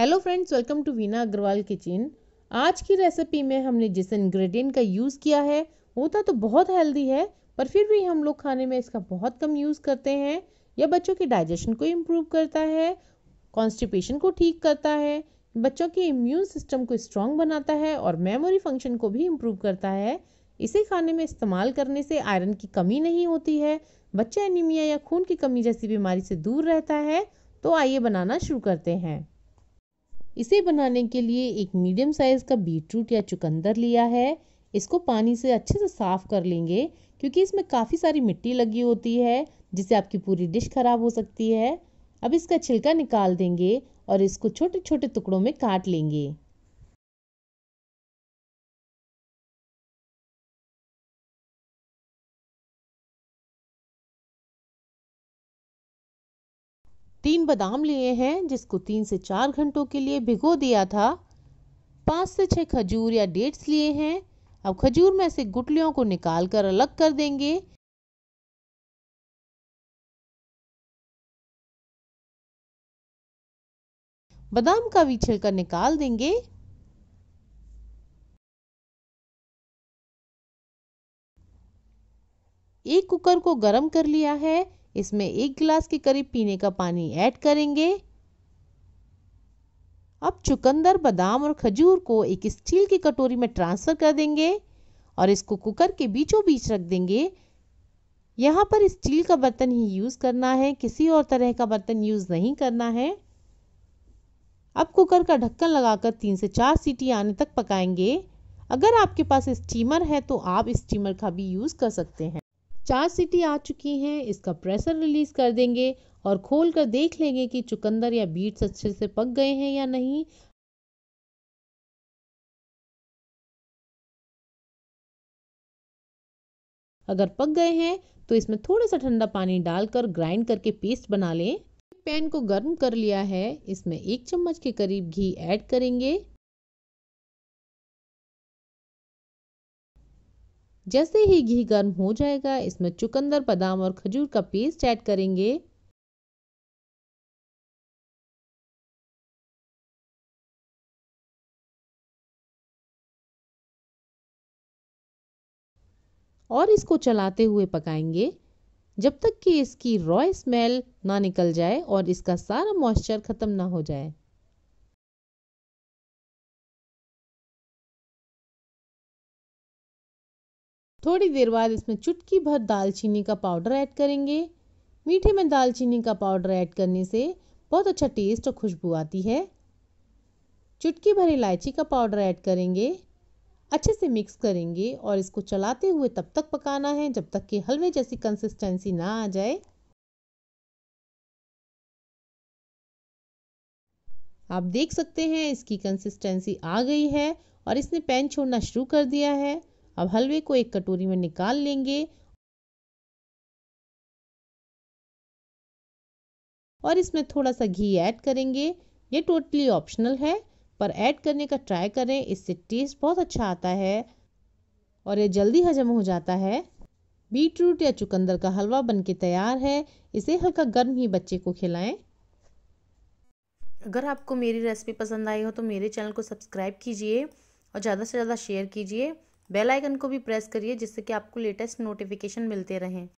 hello friends welcome to Veena Agarwal kitchen आज की recipe में हमने जिस इंग्रेडिएंट का यूज़ किया है वो था तो बहुत हेल्दी है पर फिर भी हम लोग खाने में इसका बहुत कम यूज़ करते हैं यह बच्चों के डाइजेशन को इम्प्रूव करता है कॉन्स्टिपेशन को ठीक करता है बच्चों के इम्यून सिस्टम को स्ट्रॉन्ग बनाता है और मेमोरी फंक्शन को भी इम्प्रूव करता है इसे खाने में इस्तेमाल करने से आयरन की कमी नहीं होती है बच्चा एनीमिया या खून की कमी जैसी बीमारी से दूर रहता है तो आइए बनाना शुरू करते हैं इसे बनाने के लिए एक मीडियम साइज़ का बीटरूट या चुकंदर लिया है इसको पानी से अच्छे से साफ़ कर लेंगे क्योंकि इसमें काफ़ी सारी मिट्टी लगी होती है जिससे आपकी पूरी डिश खराब हो सकती है अब इसका छिलका निकाल देंगे और इसको छोटे छोटे टुकड़ों में काट लेंगे तीन बादाम लिए हैं जिसको तीन से चार घंटों के लिए भिगो दिया था पाँच से छः खजूर या डेट्स लिए हैं अब खजूर में से गुटलियों को निकाल कर अलग कर देंगे बादाम का भी छिलका निकाल देंगे एक कुकर को गरम कर लिया है इसमें एक गिलास के करीब पीने का पानी ऐड करेंगे अब चुकंदर बादाम और खजूर को एक स्टील की कटोरी में ट्रांसफ़र कर देंगे और इसको कुकर के बीचों बीच रख देंगे यहाँ पर स्टील का बर्तन ही यूज़ करना है किसी और तरह का बर्तन यूज़ नहीं करना है अब कुकर का ढक्कन लगाकर तीन से चार सीटी आने तक पकाएंगे अगर आपके पास स्टीमर है तो आप स्टीमर का भी यूज़ कर सकते हैं चार सीटी आ चुकी हैं इसका प्रेशर रिलीज कर देंगे और खोल कर देख लेंगे कि चुकंदर या बीट्स अच्छे से पक गए हैं या नहीं अगर पक गए हैं तो इसमें थोड़ा सा ठंडा पानी डालकर ग्राइंड करके पेस्ट बना लें पैन को गर्म कर लिया है इसमें एक चम्मच के करीब घी ऐड करेंगे जैसे ही घी गर्म हो जाएगा इसमें चुकंदर बादाम और खजूर का पेस्ट ऐड करेंगे और इसको चलाते हुए पकाएंगे जब तक कि इसकी रॉय स्मेल ना निकल जाए और इसका सारा मॉइस्चर ख़त्म ना हो जाए थोड़ी देर बाद इसमें चुटकी भर दालचीनी का पाउडर ऐड करेंगे मीठे में दालचीनी का पाउडर ऐड करने से बहुत अच्छा टेस्ट और खुशबू आती है चुटकी भर इलायची का पाउडर ऐड करेंगे अच्छे से मिक्स करेंगे और इसको चलाते हुए तब तक पकाना है जब तक कि हलवे जैसी कंसिस्टेंसी ना आ जाए आप देख सकते हैं इसकी कंसिस्टेंसी आ गई है और इसने पैन छोड़ना शुरू कर दिया है अब हलवे को एक कटोरी में निकाल लेंगे और इसमें थोड़ा सा घी ऐड करेंगे ये टोटली ऑप्शनल है पर ऐड करने का ट्राई करें इससे टेस्ट बहुत अच्छा आता है और ये जल्दी हजम हो जाता है बीट रूट या चुकंदर का हलवा बनके तैयार है इसे हल्का गर्म ही बच्चे को खिलाएं अगर आपको मेरी रेसिपी पसंद आई हो तो मेरे चैनल को सब्सक्राइब कीजिए और ज़्यादा से ज़्यादा शेयर कीजिए बेल आइकन को भी प्रेस करिए जिससे कि आपको लेटेस्ट नोटिफिकेशन मिलते रहें